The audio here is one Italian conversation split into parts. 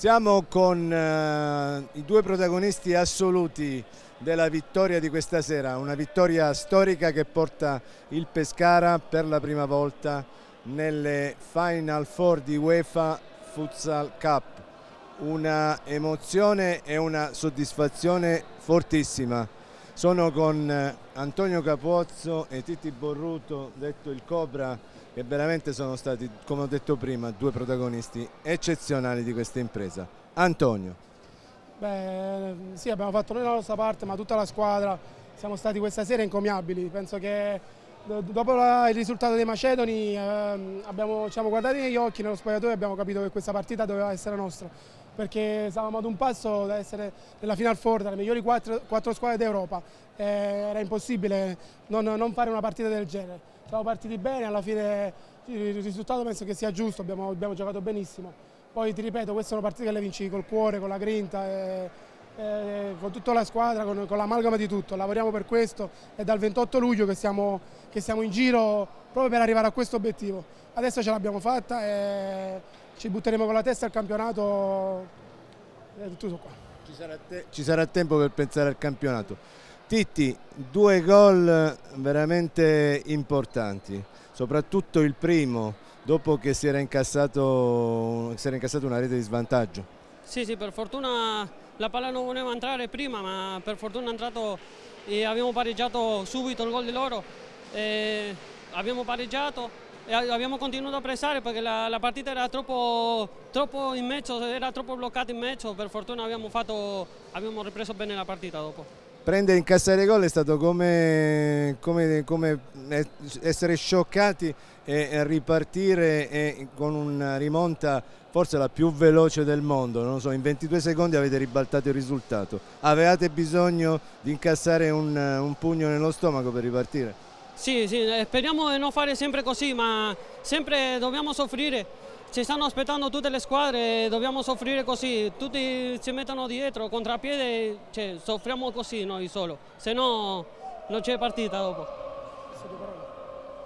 Siamo con eh, i due protagonisti assoluti della vittoria di questa sera, una vittoria storica che porta il Pescara per la prima volta nelle Final Four di UEFA Futsal Cup. Una emozione e una soddisfazione fortissima. Sono con eh, Antonio Capozzo e Titi Borruto, detto il Cobra, che veramente sono stati, come ho detto prima, due protagonisti eccezionali di questa impresa. Antonio. Beh, sì, abbiamo fatto noi la nostra parte, ma tutta la squadra siamo stati questa sera incomiabili. Penso che dopo il risultato dei Macedoni ehm, abbiamo, ci siamo guardati negli occhi, nello spogliatoio e abbiamo capito che questa partita doveva essere nostra perché stavamo ad un passo da essere nella Final Four tra le migliori quattro, quattro squadre d'Europa. Eh, era impossibile non, non, fare una partita del genere. Siamo partiti bene, alla fine il risultato penso che sia giusto, abbiamo, abbiamo giocato benissimo. Poi ti ripeto, queste sono partite che le vinci col cuore, con la grinta, eh, eh, con tutta la squadra, con, con l'amalgama di tutto. Lavoriamo per questo, è dal 28 luglio che siamo, che siamo in giro proprio per arrivare a questo obiettivo. Adesso ce l'abbiamo fatta. E eh, ci butteremo con la testa al campionato è tutto qua. Ci sarà, ci sarà tempo per pensare al campionato. Titti, due gol eh, veramente importanti, soprattutto il primo dopo che si era, incassato, si era incassato una rete di svantaggio. Sì, sì, per fortuna la palla non voleva entrare prima, ma per fortuna è entrato e abbiamo pareggiato subito il gol di loro. E abbiamo pareggiato, abbiamo continuato a pressare perché la, la partita era troppo, troppo, in mezzo, era troppo bloccata in mezzo, per fortuna abbiamo, fatto, abbiamo ripreso bene la partita dopo. Prendere in cassa gol è stato come, come, come, essere scioccati e ripartire e con una rimonta forse la più veloce del mondo, non so, in 22 secondi avete ribaltato il risultato, avevate bisogno di incassare un, un pugno nello stomaco per ripartire? Sì, sì, eh, speriamo di non fare sempre così, ma sempre dobbiamo soffrire. Ci stanno aspettando tutte le squadre, dobbiamo soffrire così, tutti ci mettono dietro, contrapiede, cioè, soffriamo così noi solo, se no non c'è partita dopo.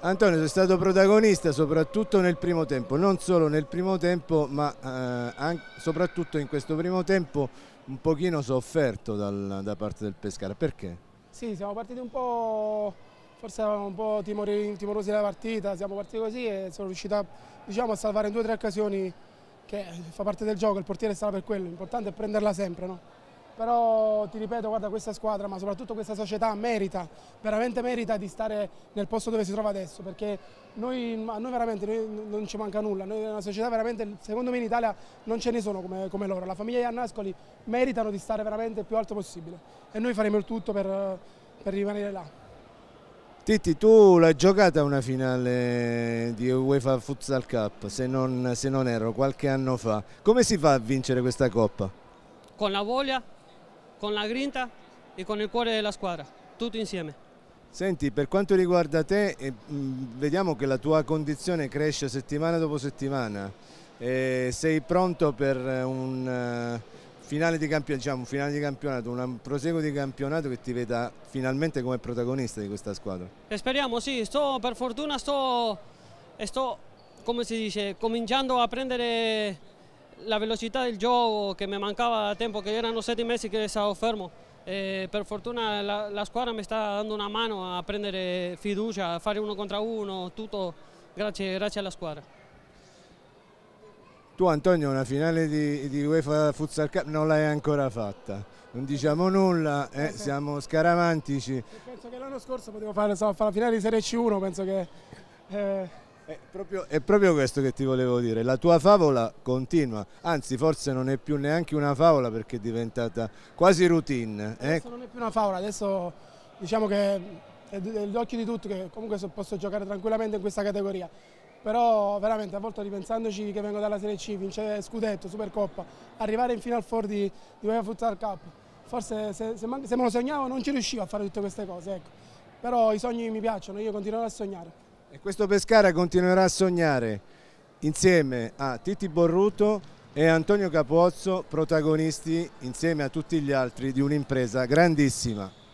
Antonio, sei stato protagonista soprattutto nel primo tempo, non solo nel primo tempo ma eh, anche, soprattutto in questo primo tempo un pochino sofferto dal, da parte del Pescara, perché? Sì, siamo partiti un po' forse eravamo un po' timori, timorosi della partita, siamo partiti così e sono riusciti a, diciamo, a salvare in due o tre occasioni che fa parte del gioco, il portiere sarà per quello, l'importante è prenderla sempre. No? Però ti ripeto, guarda, questa squadra, ma soprattutto questa società merita, veramente merita di stare nel posto dove si trova adesso, perché noi, a noi veramente noi non ci manca nulla, noi una società veramente, secondo me in Italia non ce ne sono come, come loro, la famiglia Iannascoli meritano di stare veramente il più alto possibile e noi faremo il tutto per, per rimanere là. Titti, tu l'hai giocata una finale di UEFA Futsal Cup, se non, se non erro, qualche anno fa. Come si fa a vincere questa Coppa? Con la voglia, con la grinta e con il cuore della squadra, tutti insieme. Senti, per quanto riguarda te, eh, mm, vediamo che la tua condizione cresce settimana dopo settimana. Eh, sei pronto per eh, un finale di, diciamo, finale di campionato, un proseguo di campionato che ti veda finalmente come protagonista di questa squadra. E eh, speriamo, sì, sto, per fortuna sto, eh, sto, come si dice, cominciando a prendere la velocità del gioco che mi mancava da tempo, che erano sette mesi che stavo fermo. E eh, per fortuna la, la squadra mi sta dando una mano a prendere fiducia, a fare uno contro uno, tutto grazie, grazie alla squadra. Tu Antonio una finale di, di UEFA Futsal Cup non l'hai ancora fatta, non diciamo nulla, eh, siamo scaramantici. Penso che l'anno scorso potevo fare, so, fare, la finale di Serie C1, penso che... Eh... È proprio, è proprio, questo che ti volevo dire, la tua favola continua, anzi forse non è più neanche una favola perché è diventata quasi routine. Eh? non è più una favola, adesso diciamo che e gli occhi di tutti che comunque posso giocare tranquillamente in questa categoria. Però veramente a volte ripensandoci che vengo dalla Serie C, vince Scudetto, Supercoppa, arrivare in Final Four di, di UEFA Futsal Cup, forse se, se, se, me lo sognavo non ci riuscivo a fare tutte queste cose, ecco. però i sogni mi piacciono, io continuerò a sognare. E questo Pescara continuerà a sognare insieme a Titi Borruto e Antonio Capozzo, protagonisti insieme a tutti gli altri di un'impresa grandissima.